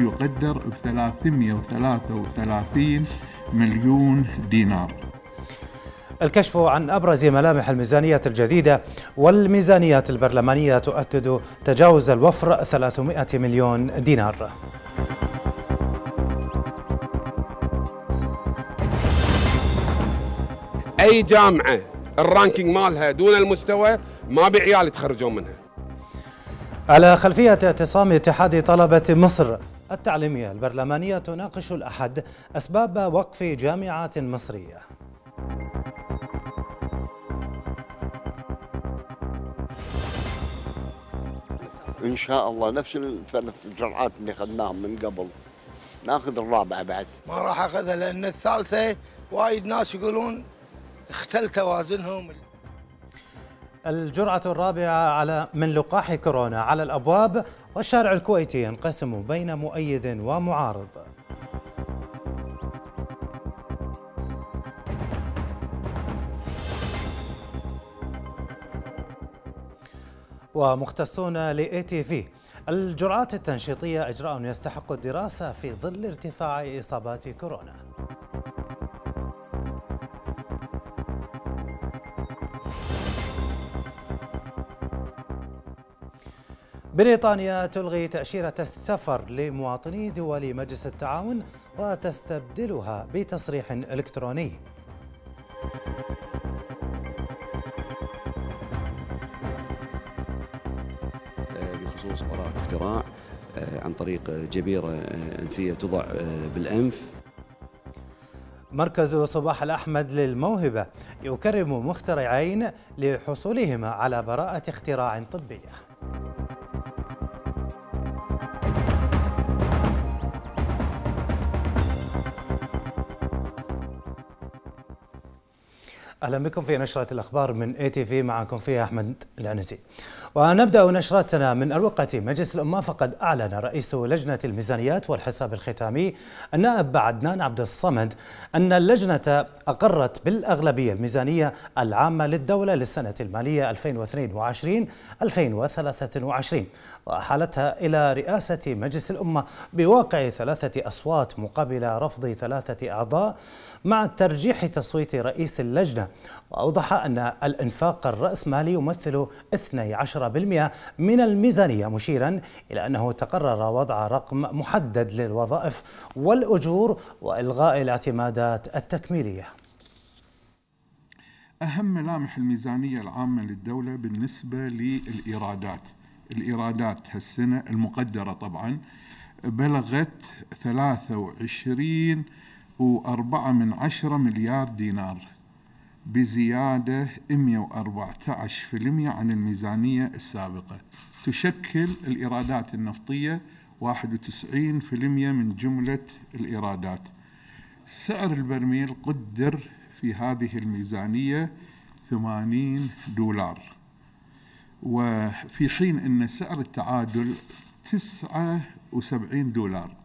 يقدر ب 333 مليون دينار الكشف عن أبرز ملامح الميزانية الجديدة والميزانيات البرلمانية تؤكد تجاوز الوفر 300 مليون دينار أي جامعة الرانكينج مالها دون المستوى ما بعيال يتخرجون منها على خلفية اعتصام اتحاد طلبة مصر التعليمية البرلمانية تناقش الأحد أسباب وقف جامعات مصرية إن شاء الله نفس الثلاث جرعات اللي أخذناهم من قبل ناخذ الرابعة بعد ما راح أخذها لأن الثالثة وايد ناس يقولون اختل توازنهم الجرعة الرابعة على من لقاح كورونا على الأبواب والشارع الكويتي ينقسم بين مؤيد ومعارض ومختصون لاي تي في الجرعات التنشيطيه اجراء يستحق الدراسه في ظل ارتفاع اصابات كورونا بريطانيا تلغي تأشيرة السفر لمواطني دول مجلس التعاون وتستبدلها بتصريح إلكتروني بخصوص براءة اختراع آه، عن طريق جبيرة آه، أنفية تضع آه، بالأنف مركز صباح الأحمد للموهبة يكرم مخترعين لحصولهما على براءة اختراع طبية اهلا بكم في نشره الاخبار من اي تي في معكم فيها احمد العنزي. ونبدا نشرتنا من اروقه مجلس الامه فقد اعلن رئيس لجنه الميزانيات والحساب الختامي النائب عدنان عبد الصمد ان اللجنه اقرت بالاغلبيه الميزانيه العامه للدوله للسنه الماليه 2022 2023 واحالتها الى رئاسه مجلس الامه بواقع ثلاثه اصوات مقابل رفض ثلاثه اعضاء مع ترجيح تصويت رئيس اللجنه وأوضح أن الإنفاق الرأسمالي يمثل 12% من الميزانية مشيرا إلى أنه تقرر وضع رقم محدد للوظائف والأجور وإلغاء الاعتمادات التكميلية أهم ملامح الميزانية العامة للدولة بالنسبة للإيرادات الإيرادات هالسنة المقدرة طبعا بلغت 23 و4 من عشرة مليار دينار بزيادة 114% عن يعني الميزانية السابقة تشكل الإيرادات النفطية 91% من جملة الإيرادات سعر البرميل قدر في هذه الميزانية 80 دولار وفي حين أن سعر التعادل 79 دولار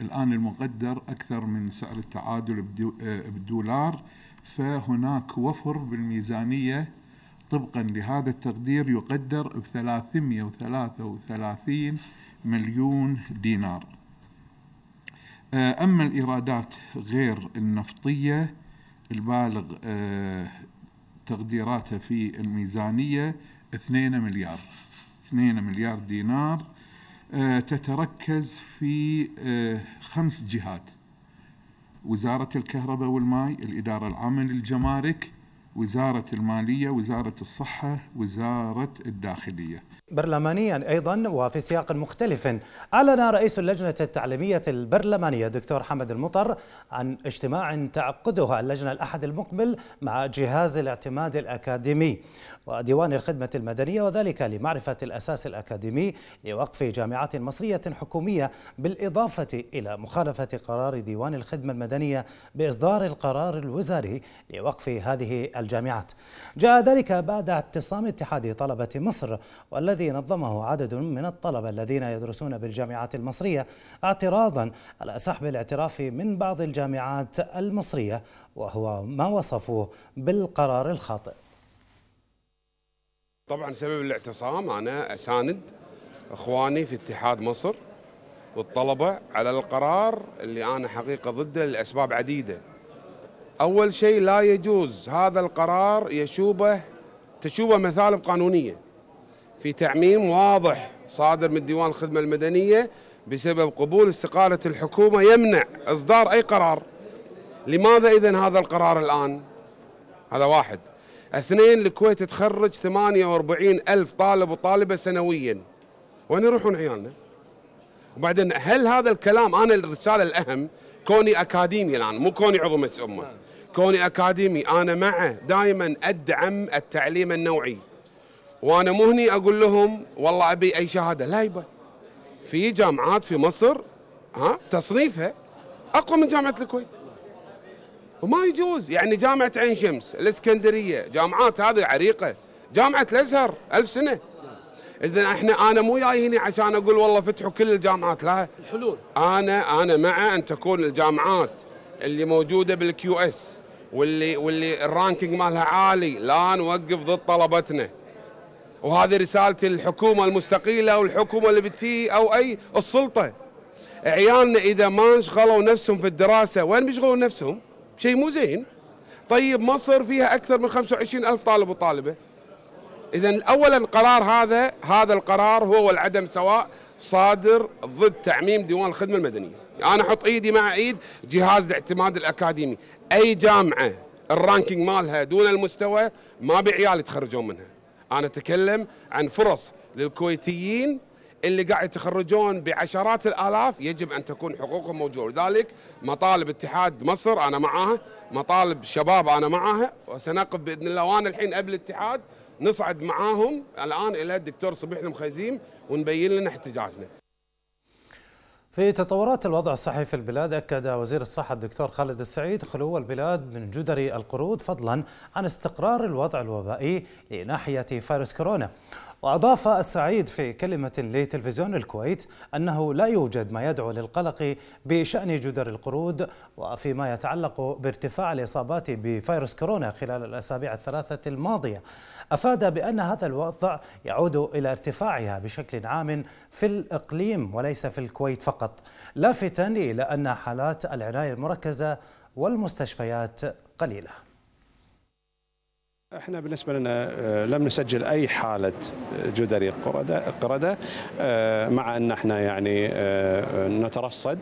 الآن المقدر أكثر من سعر التعادل آه، بدولار فهناك وفر بالميزانية طبقا لهذا التقدير يقدر ب 333 مليون دينار آه، أما الإيرادات غير النفطية البالغ آه، تقديراتها في الميزانية 2 مليار 2 مليار دينار آه، تتركز في خمس جهات وزارة الكهرباء والماء الإدارة العامة للجمارك وزارة المالية وزارة الصحة وزارة الداخلية برلمانيا ايضا وفي سياق مختلف اعلن رئيس اللجنه التعليميه البرلمانيه دكتور حمد المطر عن اجتماع تعقدها اللجنه الاحد المقبل مع جهاز الاعتماد الاكاديمي وديوان الخدمه المدنيه وذلك لمعرفه الاساس الاكاديمي لوقف جامعات مصريه حكوميه بالاضافه الى مخالفه قرار ديوان الخدمه المدنيه باصدار القرار الوزاري لوقف هذه الجامعات جاء ذلك بعد اعتصام اتحاد طلبه مصر والذي الذي نظمه عدد من الطلبة الذين يدرسون بالجامعات المصرية اعتراضا على سحب الاعتراف من بعض الجامعات المصرية وهو ما وصفوه بالقرار الخاطئ طبعا سبب الاعتصام أنا أساند إخواني في اتحاد مصر والطلبة على القرار اللي أنا حقيقة ضده لأسباب عديدة أول شيء لا يجوز هذا القرار يشوبه تشوبه مثالب قانونية في تعميم واضح صادر من ديوان الخدمة المدنية بسبب قبول استقالة الحكومة يمنع إصدار أي قرار لماذا إذا هذا القرار الآن؟ هذا واحد اثنين الكويت تخرج 48 ألف طالب وطالبة سنويا وين يروحون عيالنا؟ وبعدين هل هذا الكلام أنا الرسالة الأهم كوني أكاديمي الآن مو كوني عظمة أمة كوني أكاديمي أنا مع دائما أدعم التعليم النوعي وانا مو هني اقول لهم والله ابي اي شهاده لا يبا في جامعات في مصر ها تصنيفها اقوى من جامعه الكويت وما يجوز يعني جامعه عين شمس الاسكندريه جامعات هذه عريقه جامعه الازهر ألف سنه اذا احنا انا مو جاي هنا عشان اقول والله فتحوا كل الجامعات لا الحلول انا انا مع ان تكون الجامعات اللي موجوده بالكيو اس واللي واللي الرانكينج مالها عالي لا نوقف ضد طلبتنا وهذه رسالة الحكومة المستقيلة أو الحكومة اللي بتي أو أي السلطة عيالنا إذا ما انشغلوا نفسهم في الدراسة وين بيشغلون نفسهم شيء مو زين طيب مصر فيها أكثر من 25 ألف طالب وطالبة إذا أولا القرار هذا هذا القرار هو والعدم سواء صادر ضد تعميم ديوان الخدمة المدنية أنا أحط إيدي مع إيد جهاز الاعتماد الأكاديمي أي جامعة الرانكينج مالها دون المستوى ما بعيال يتخرجون منها انا اتكلم عن فرص للكويتيين اللي قاعد يتخرجون بعشرات الالاف يجب ان تكون حقوقهم موجوده لذلك مطالب اتحاد مصر انا معاها مطالب شباب انا معاها وسنقف باذن الله وانا الحين قبل الاتحاد نصعد معاهم الان الى الدكتور صبيح المخيزيم ونبين لنا احتجاجنا في تطورات الوضع الصحي في البلاد أكد وزير الصحة الدكتور خالد السعيد خلو البلاد من جدري القرود فضلا عن استقرار الوضع الوبائي لناحية فيروس كورونا وأضاف السعيد في كلمة لتلفزيون الكويت أنه لا يوجد ما يدعو للقلق بشأن جدر القرود وفيما يتعلق بارتفاع الإصابات بفيروس كورونا خلال الأسابيع الثلاثة الماضية أفاد بأن هذا الوضع يعود إلى ارتفاعها بشكل عام في الإقليم وليس في الكويت فقط لافتا إلى أن حالات العناية المركزة والمستشفيات قليله احنا بالنسبه لنا آه، لم نسجل اي حاله آه، جدري قرده آه، مع ان احنا يعني نترصد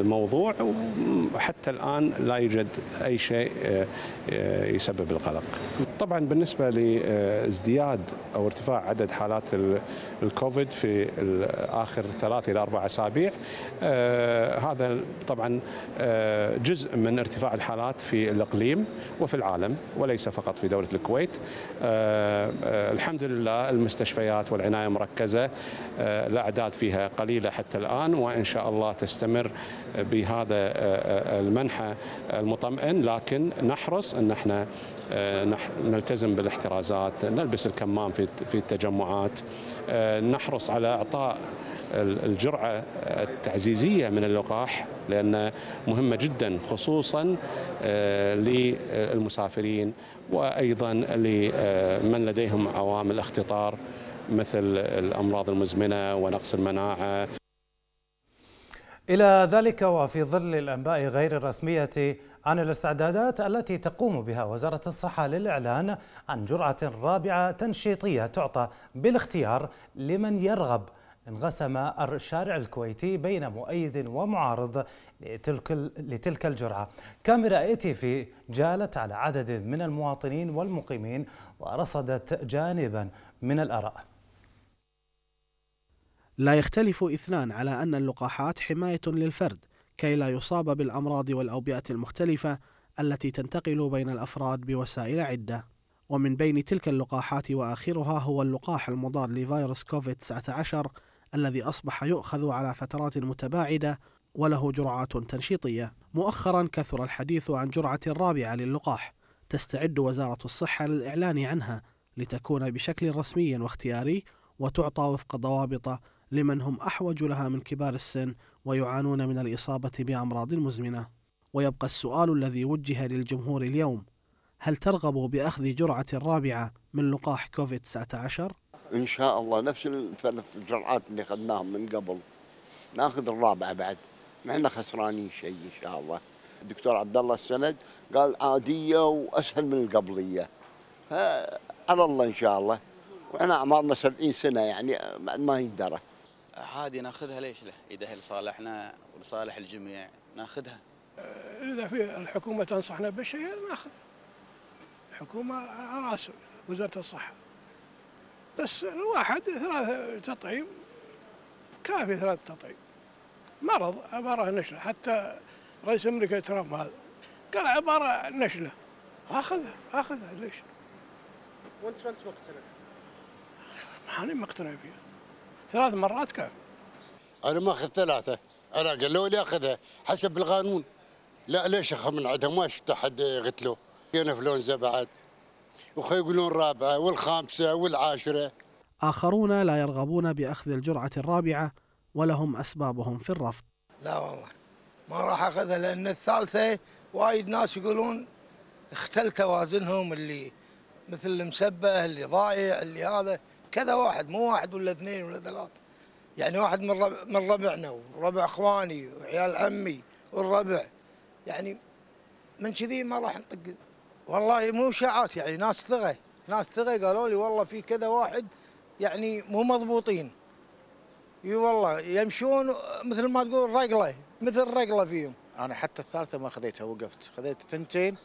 الموضوع آه، وحتى الآن لا يوجد أي شيء آه، آه، يسبب القلق طبعا بالنسبة لازدياد أو ارتفاع عدد حالات الكوفيد في آخر ثلاث إلى أربع أسابيع هذا طبعا جزء من ارتفاع الحالات في الإقليم وفي العالم وليس فقط في دولة الكويت الحمد لله المستشفيات والعناية المركزة الأعداد فيها قليلة حتى الآن وإن شاء الله تستمر بهذا آه، آه، المنحى المطمئن لكن نحرص ان احنا آه، نلتزم بالاحترازات، نلبس الكمام في في التجمعات، نحرص على اعطاء الجرعه التعزيزيه من اللقاح لان مهمه جدا خصوصا للمسافرين وايضا لمن لديهم عوامل اختطار مثل الامراض المزمنه ونقص المناعه إلى ذلك وفي ظل الأنباء غير الرسمية عن الاستعدادات التي تقوم بها وزارة الصحة للإعلان عن جرعة رابعة تنشيطية تعطى بالاختيار لمن يرغب انقسم الشارع الكويتي بين مؤيد ومعارض لتلك لتلك الجرعه. كاميرا اي تي في جالت على عدد من المواطنين والمقيمين ورصدت جانبا من الاراء. لا يختلف اثنان على أن اللقاحات حماية للفرد كي لا يصاب بالأمراض والأوبئة المختلفة التي تنتقل بين الأفراد بوسائل عدة ومن بين تلك اللقاحات وآخرها هو اللقاح المضاد لفيروس كوفيد-19 الذي أصبح يؤخذ على فترات متباعدة وله جرعات تنشيطية مؤخرا كثر الحديث عن جرعة رابعة للقاح تستعد وزارة الصحة للإعلان عنها لتكون بشكل رسمي واختياري وتعطى وفق ضوابط لمن هم أحوج لها من كبار السن ويعانون من الإصابة بأمراض مزمنة ويبقى السؤال الذي وجه للجمهور اليوم هل ترغب بأخذ جرعة رابعة من لقاح كوفيد 19 إن شاء الله نفس الثلاث جرعات اللي أخذناهم من قبل ناخذ الرابعة بعد ما احنا خسرانين شيء إن شاء الله الدكتور عبد الله السند قال عادية وأسهل من القبلية على الله إن شاء الله وإحنا أعمارنا 70 سنة يعني ما يندرى عادي ناخذها ليش له اذا هي لصالحنا ولصالح الجميع ناخذها آه، اذا في الحكومه تنصحنا بشيء ناخذ الحكومه على راس وزاره الصحه بس الواحد ثلاث تطعيم كافي ثلاث تطعيم مرض عباره نشله حتى رئيس امريكا ترامب هذا قال عباره نشله اخذها اخذها ليش؟ وانت ما انت مقتنع؟ ماني مقتنع فيها ثلاث مرات كان انا ماخذ ثلاثه انا قالوا لي اخذها حسب القانون لا ليش اخذ من عندهم ما شفت احد قتله انفلونزا بعد وخي يقولون رابعه والخامسه والعاشره اخرون لا يرغبون باخذ الجرعه الرابعه ولهم اسبابهم في الرفض لا والله ما راح اخذها لان الثالثه وايد ناس يقولون اختل توازنهم اللي مثل المسبه اللي ضايع اللي هذا كذا واحد مو واحد ولا اثنين ولا ثلاثة يعني واحد من ربع من ربعنا وربع اخواني وعيال عمي والربع يعني من كذي ما راح نطق والله مو شاعات يعني ناس ثقه ناس ثقه قالوا لي والله في كذا واحد يعني مو مضبوطين اي والله يمشون مثل ما تقول رقله مثل رقله فيهم انا حتى الثالثه ما خذيتها وقفت خذيت ثنتين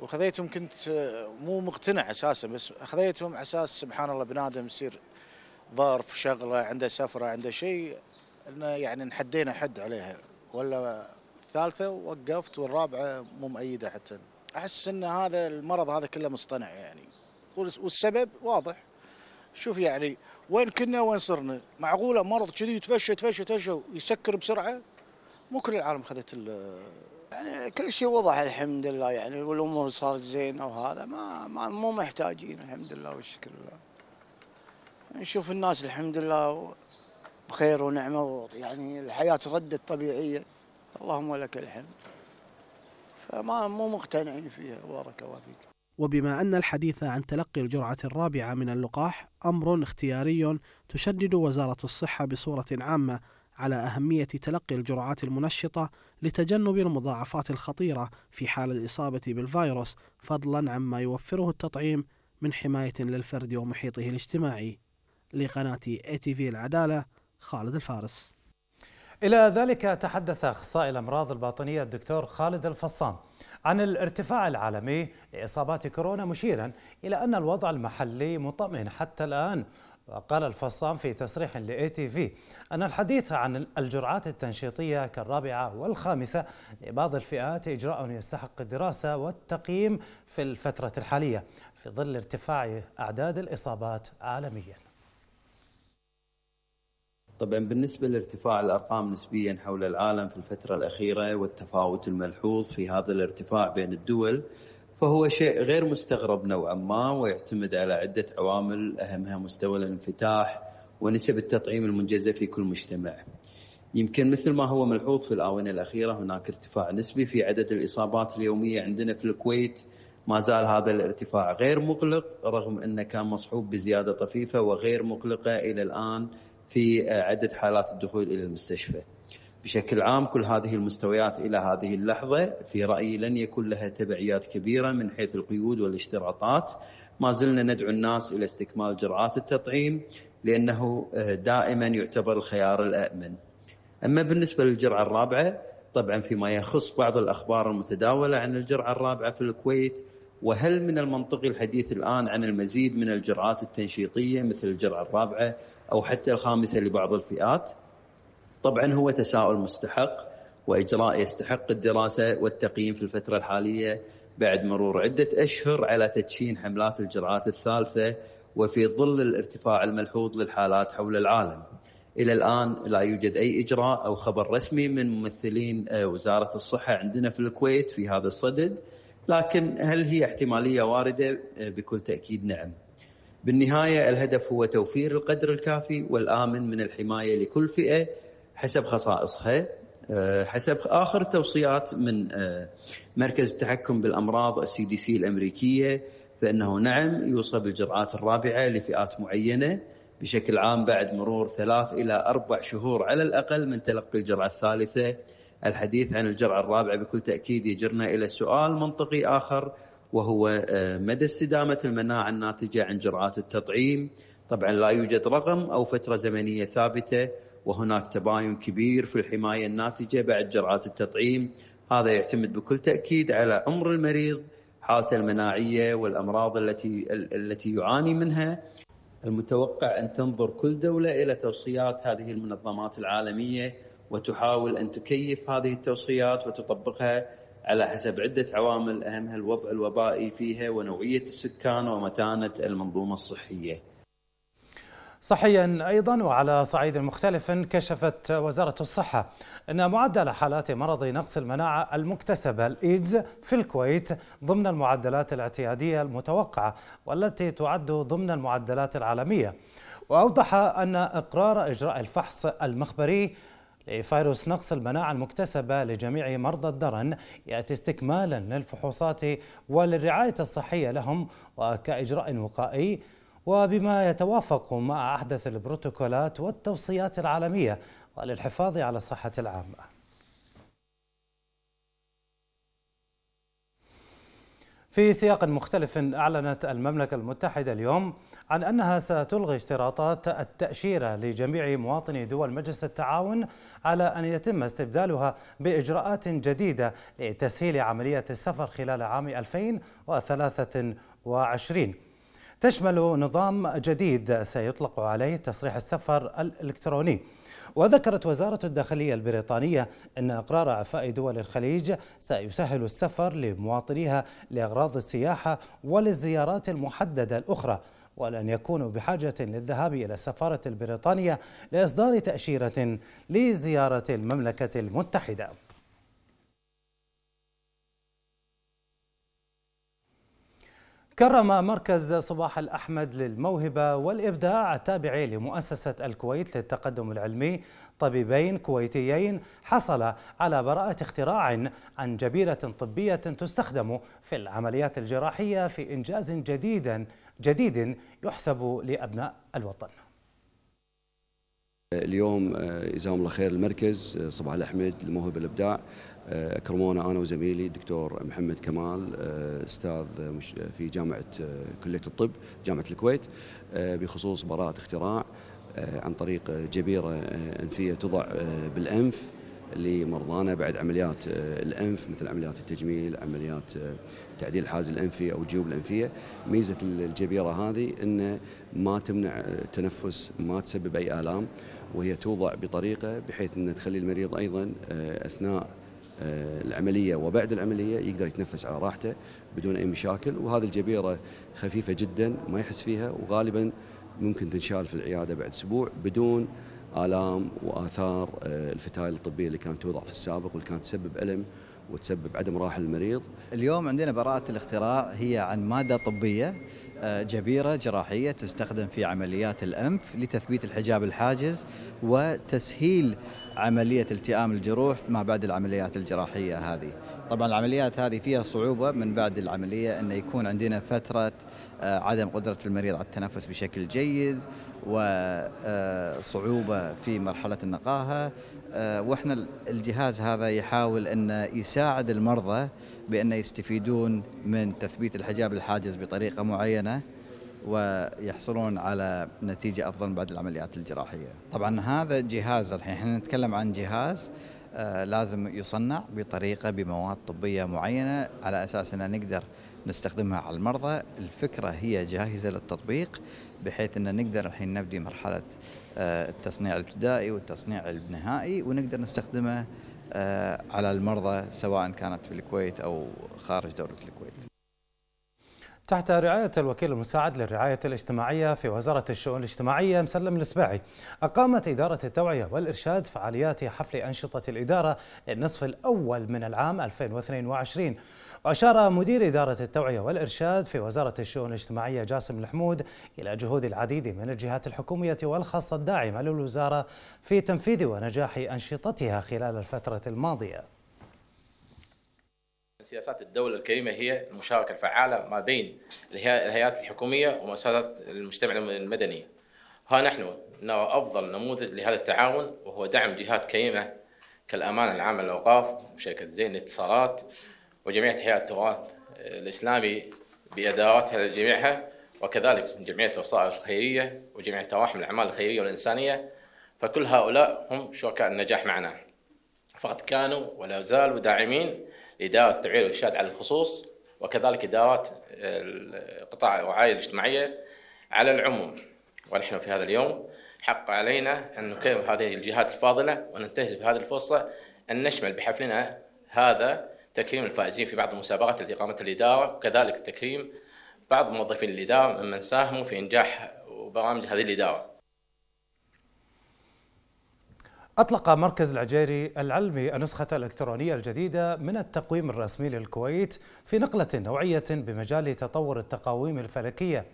وخذيتهم كنت آه، مو مقتنع اساسا بس خذيتهم على اساس سبحان الله بنادم يصير ظرف شغله عنده سفره عنده شيء انه يعني نحدينا حد عليها ولا الثالثه وقفت والرابعه مو مؤيده حتى احس ان هذا المرض هذا كله مصطنع يعني والسبب واضح شوف يعني وين كنا وين صرنا معقوله مرض كذي يتفشى يتفشى يتفشى ويسكر بسرعه مو كل العالم خذت يعني كل شيء وضح الحمد لله يعني والامور صارت زينه وهذا ما, ما مو محتاجين الحمد لله والشكر لله. نشوف الناس الحمد لله بخير ونعمه يعني الحياه ردت طبيعيه اللهم لك الحمد. فما مو مقتنعين فيها بارك الله فيك. وبما أن الحديث عن تلقي الجرعة الرابعة من اللقاح أمر اختياري تشدد وزارة الصحة بصورة عامة على أهمية تلقي الجرعات المنشطة لتجنب المضاعفات الخطيرة في حال الإصابة بالفيروس فضلا عما يوفره التطعيم من حماية للفرد ومحيطه الاجتماعي لقناة اي تي في العدالة خالد الفارس إلى ذلك تحدث أخصائي الأمراض الباطنية الدكتور خالد الفصام عن الارتفاع العالمي لإصابات كورونا مشيرا إلى أن الوضع المحلي مطمئن حتى الآن وقال الفصام في تصريح لأي تي في أن الحديث عن الجرعات التنشيطية كالرابعة والخامسة لبعض الفئات إجراء يستحق الدراسة والتقييم في الفترة الحالية في ظل ارتفاع أعداد الإصابات عالمياً طبعا بالنسبه لارتفاع الارقام نسبيا حول العالم في الفتره الاخيره والتفاوت الملحوظ في هذا الارتفاع بين الدول فهو شيء غير مستغرب نوعا ما ويعتمد على عدة عوامل أهمها مستوى الانفتاح ونسب التطعيم المنجزة في كل مجتمع يمكن مثل ما هو ملحوظ في الآونة الأخيرة هناك ارتفاع نسبي في عدد الإصابات اليومية عندنا في الكويت ما زال هذا الارتفاع غير مقلق رغم أنه كان مصحوب بزيادة طفيفة وغير مقلقة إلى الآن في عدد حالات الدخول إلى المستشفى بشكل عام كل هذه المستويات الى هذه اللحظه في رايي لن يكون لها تبعيات كبيره من حيث القيود والاشتراطات ما زلنا ندعو الناس الى استكمال جرعات التطعيم لانه آه، دائما يعتبر الخيار الامن. اما بالنسبه للجرعه الرابعه طبعا فيما يخص بعض الاخبار المتداوله عن الجرعه الرابعه في الكويت وهل من المنطقي الحديث الان عن المزيد من الجرعات التنشيطيه مثل الجرعه الرابعه او حتى الخامسه لبعض الفئات؟ طبعا هو تساؤل مستحق واجراء يستحق الدراسه والتقييم في الفتره الحاليه بعد مرور عده اشهر على تدشين حملات الجرعات الثالثه وفي ظل الارتفاع الملحوظ للحالات حول العالم. الى الان لا يوجد اي اجراء او خبر رسمي من ممثلين آه، وزاره الصحه عندنا في الكويت في هذا الصدد، لكن هل هي احتماليه وارده؟ آه، بكل تاكيد نعم. بالنهايه الهدف هو توفير القدر الكافي والامن من الحمايه لكل فئه حسب خصائصها آه، حسب اخر توصيات من آه، مركز التحكم بالامراض السي دي سي الامريكيه فانه نعم يوصى بالجرعات الرابعه لفئات معينه بشكل عام بعد مرور ثلاث الى اربع شهور على الاقل من تلقي الجرعه الثالثه الحديث عن الجرعه الرابعه بكل تاكيد يجرنا الى سؤال منطقي اخر وهو آه، مدى استدامه المناعه الناتجه عن جرعات التطعيم طبعا لا يوجد رقم او فتره زمنيه ثابته وهناك تباين كبير في الحمايه الناتجه بعد جرعات التطعيم هذا يعتمد بكل تاكيد على عمر المريض حالته المناعيه والامراض التي التي يعاني منها المتوقع ان تنظر كل دوله الى توصيات هذه المنظمات العالميه وتحاول ان تكيف هذه التوصيات وتطبقها على حسب عده عوامل اهمها الوضع الوبائي فيها ونوعيه السكان ومتانه المنظومه الصحيه. صحيا أيضا وعلى صعيد مختلف كشفت وزارة الصحة أن معدل حالات مرض نقص المناعة المكتسبة الإيدز في الكويت ضمن المعدلات الاعتيادية المتوقعة والتي تعد ضمن المعدلات العالمية وأوضح أن إقرار إجراء الفحص المخبري لفيروس نقص المناعة المكتسبة لجميع مرضى الدرن يأتي استكمالا للفحوصات وللرعاية الصحية لهم وكإجراء وقائي وبما يتوافق مع أحدث البروتوكولات والتوصيات العالمية وللحفاظ على الصحة العامة في سياق مختلف أعلنت المملكة المتحدة اليوم عن أنها ستلغي اشتراطات التأشيرة لجميع مواطني دول مجلس التعاون على أن يتم استبدالها بإجراءات جديدة لتسهيل عملية السفر خلال عام 2023 تشمل نظام جديد سيطلق عليه تصريح السفر الإلكتروني وذكرت وزارة الداخلية البريطانية أن إقرار أعفاء دول الخليج سيسهل السفر لمواطنيها لأغراض السياحة وللزيارات المحددة الأخرى ولن يكونوا بحاجة للذهاب إلى السفارة البريطانية لإصدار تأشيرة لزيارة المملكة المتحدة كرم مركز صباح الأحمد للموهبة والإبداع التابع لمؤسسة الكويت للتقدم العلمي طبيبين كويتيين حصل على براءة اختراع عن جبيرة طبية تستخدم في العمليات الجراحية في إنجاز جديد جديد يحسب لأبناء الوطن اليوم آه، جزاهم الله خير المركز آه، صباح الاحمد الموهبه الابداع آه، اكرمونا انا وزميلي الدكتور محمد كمال استاذ في جامعه كليه الطب جامعه الكويت بخصوص براءه اختراع عن طريق جبيره انفيه تضع بالانف لمرضانا بعد عمليات الانف مثل عمليات التجميل عمليات تعديل الحاز الانفي او الجيوب الانفيه ميزه الجبيره هذه انه ما تمنع التنفس ما تسبب اي الام وهي توضع بطريقه بحيث انها تخلي المريض ايضا آه، اثناء آه، العملية وبعد العملية يقدر يتنفس على راحته بدون أي مشاكل وهذه الجبيرة خفيفة جدا ما يحس فيها وغالبا ممكن تنشال في العيادة بعد أسبوع بدون آلام وآثار آه، الفتايل الطبية اللي كانت توضع في السابق واللي كانت تسبب ألم وتسبب عدم راحه للمريض. اليوم عندنا براءه الاختراع هي عن ماده طبيه آه، جبيره جراحيه تستخدم في عمليات الانف لتثبيت الحجاب الحاجز وتسهيل عملية التئام الجروح ما بعد العمليات الجراحية هذه طبعا العمليات هذه فيها صعوبة من بعد العملية أن يكون عندنا فترة آه، عدم قدرة المريض على التنفس بشكل جيد وصعوبة آه، في مرحلة النقاهة آه، وإحنا الجهاز هذا يحاول أن يساعد المرضى بأن يستفيدون من تثبيت الحجاب الحاجز بطريقة معينة ويحصلون على نتيجة أفضل بعد العمليات الجراحية طبعا هذا جهاز الحين احنا نتكلم عن جهاز آه، لازم يصنع بطريقة بمواد طبية معينة على أساس أن نقدر نستخدمها على المرضى الفكرة هي جاهزة للتطبيق بحيث أن نقدر الحين نبدي مرحلة آه، التصنيع الابتدائي والتصنيع النهائي ونقدر نستخدمه آه، على المرضى سواء كانت في الكويت أو خارج دولة الكويت تحت رعاية الوكيل المساعد للرعاية الاجتماعية في وزارة الشؤون الاجتماعية مسلم الإسباعي أقامت إدارة التوعية والإرشاد فعاليات حفل أنشطة الإدارة للنصف الأول من العام 2022 وأشار مدير إدارة التوعية والإرشاد في وزارة الشؤون الاجتماعية جاسم الحمود إلى جهود العديد من الجهات الحكومية والخاصة الداعمة للوزارة في تنفيذ ونجاح أنشطتها خلال الفترة الماضية من سياسات الدولة الكريمة هي المشاركة الفعالة ما بين الهيئات الحكومية ومؤسسات المجتمع المدني ها نحن نرى أفضل نموذج لهذا التعاون وهو دعم جهات كريمة كالأمانة العامة للأوقاف وشركة زين للاتصالات وجمعية هيئة التراث الإسلامي بإداراتها جميعها وكذلك جمعية الوصائف الخيرية وجمعية تراحم الأعمال الخيرية والإنسانية فكل هؤلاء هم شركاء النجاح معنا فقد كانوا ولا زالوا داعمين إدارة التوعية والإرشاد على الخصوص وكذلك إدارة القطاع الرعاية الاجتماعية على العموم ونحن في هذا اليوم حق علينا أن نكرم هذه الجهات الفاضلة وننتهز بهذه الفرصة أن نشمل بحفلنا هذا تكريم الفائزين في بعض المسابقات التي قامتها الإدارة وكذلك تكريم بعض موظفي الإدارة ممن ساهموا في إنجاح برامج هذه الإدارة أطلق مركز العجيري العلمي النسخة الإلكترونية الجديدة من التقويم الرسمي للكويت في نقلة نوعية بمجال تطور التقاويم الفلكية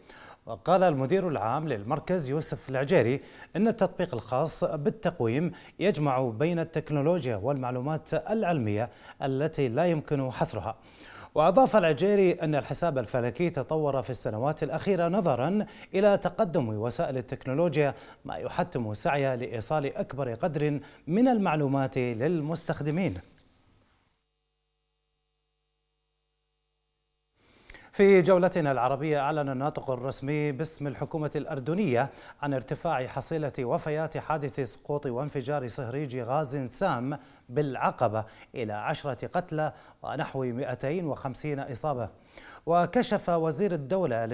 وقال المدير العام للمركز يوسف العجيري أن التطبيق الخاص بالتقويم يجمع بين التكنولوجيا والمعلومات العلمية التي لا يمكن حصرها وأضاف العجيري أن الحساب الفلكي تطور في السنوات الأخيرة نظرا إلى تقدم وسائل التكنولوجيا ما يحتم سعيه لإيصال أكبر قدر من المعلومات للمستخدمين في جولتنا العربية أعلن الناطق الرسمي باسم الحكومة الأردنية عن ارتفاع حصيلة وفيات حادث سقوط وانفجار صهريج غاز سام بالعقبة إلى عشرة قتلى ونحو 250 إصابة وكشف وزير الدولة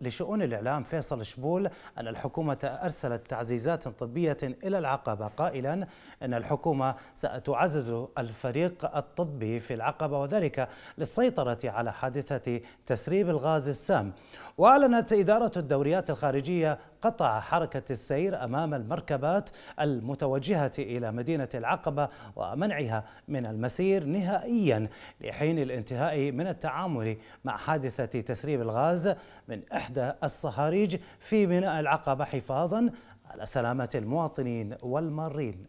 لشؤون الإعلام فيصل شبول أن الحكومة أرسلت تعزيزات طبية إلى العقبة قائلا أن الحكومة ستعزز الفريق الطبي في العقبة وذلك للسيطرة على حادثة تسريب الغاز السام وأعلنت إدارة الدوريات الخارجية قطع حركة السير أمام المركبات المتوجهة إلى مدينة العقبة ومنعها من المسير نهائيا لحين الانتهاء من التعامل مع حادثة تسريب الغاز من إحدى الصهاريج في ميناء العقبة حفاظا على سلامة المواطنين والمارين.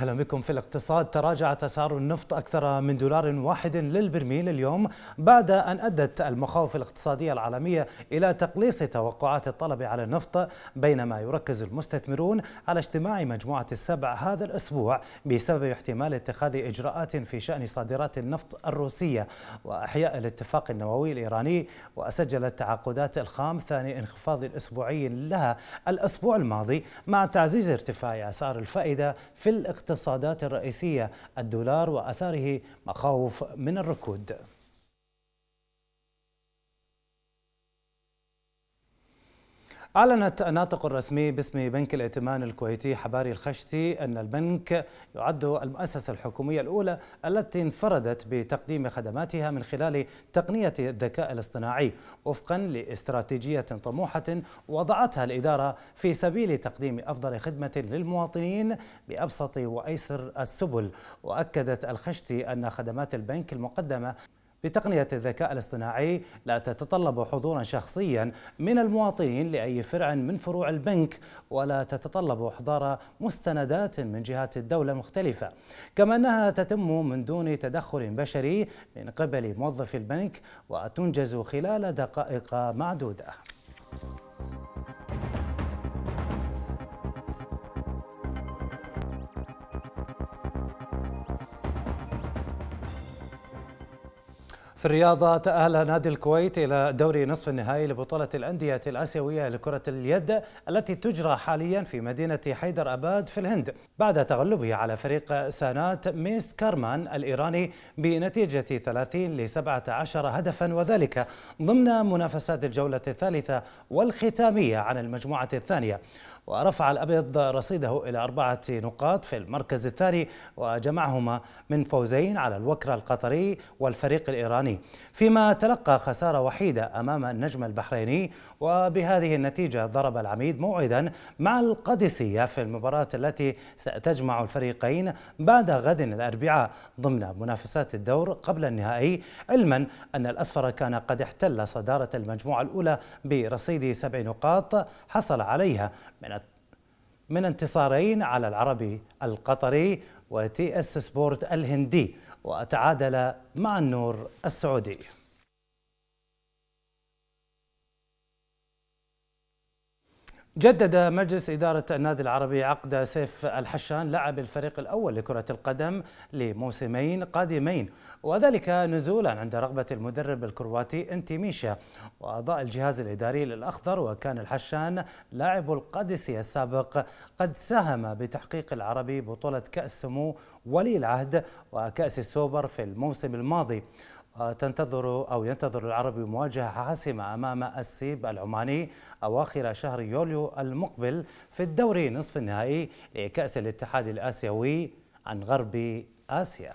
أهلا بكم في الاقتصاد تراجعت أسعار النفط أكثر من دولار واحد للبرميل اليوم بعد أن أدت المخاوف الاقتصادية العالمية إلى تقليص توقعات الطلب على النفط بينما يركز المستثمرون على اجتماع مجموعة السبع هذا الأسبوع بسبب احتمال اتخاذ إجراءات في شأن صادرات النفط الروسية وأحياء الاتفاق النووي الإيراني وسجلت تعاقدات الخام ثاني انخفاض أسبوعي لها الأسبوع الماضي مع تعزيز ارتفاع أسعار الفائدة في الاقتصاد الاقتصادات الرئيسية الدولار وأثاره مخاوف من الركود أعلنت الناطق الرسمي باسم بنك الائتمان الكويتي حباري الخشتي أن البنك يعد المؤسسة الحكومية الأولى التي انفردت بتقديم خدماتها من خلال تقنية الذكاء الاصطناعي وفقا لاستراتيجية طموحة وضعتها الإدارة في سبيل تقديم أفضل خدمة للمواطنين بأبسط وأيسر السبل وأكدت الخشتي أن خدمات البنك المقدمة بتقنية الذكاء الاصطناعي لا تتطلب حضورا شخصيا من المواطنين لأي فرع من فروع البنك ولا تتطلب إحضار مستندات من جهات الدولة مختلفة كما أنها تتم من دون تدخل بشري من قبل موظف البنك وتنجز خلال دقائق معدودة في الرياضة تأهل نادي الكويت إلى دوري نصف النهائي لبطولة الأندية الآسيوية لكرة اليد التي تجرى حاليا في مدينة حيدر أباد في الهند بعد تغلبه على فريق سانات ميس كارمان الإيراني بنتيجة 30 ل 17 هدفا وذلك ضمن منافسات الجولة الثالثة والختامية عن المجموعة الثانية ورفع الأبيض رصيده إلى أربعة نقاط في المركز الثاني وجمعهما من فوزين على الوكرة القطري والفريق الإيراني فيما تلقى خسارة وحيدة أمام النجم البحريني وبهذه النتيجة ضرب العميد موعدا مع القادسية في المباراة التي ستجمع الفريقين بعد غد الأربعاء ضمن منافسات الدور قبل النهائي علما أن الأصفر كان قد احتل صدارة المجموعة الأولى برصيد سبع نقاط حصل عليها من من انتصارين على العربي القطري وتي اس سبورت الهندي وتعادل مع النور السعودي جدد مجلس إدارة النادي العربي عقد سيف الحشان لاعب الفريق الأول لكرة القدم لموسمين قادمين وذلك نزولا عند رغبة المدرب الكرواتي انتي ميشا وأعضاء الجهاز الإداري للأخضر وكان الحشان لاعب القادسية السابق قد ساهم بتحقيق العربي بطولة كأس سمو ولي العهد وكأس السوبر في الموسم الماضي تنتظر أو ينتظر العربي مواجهة حاسمة أمام السيب العماني أواخر شهر يوليو المقبل في الدوري نصف النهائي لكأس الاتحاد الآسيوي عن غرب آسيا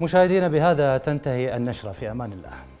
مشاهدينا بهذا تنتهي النشرة في أمان الله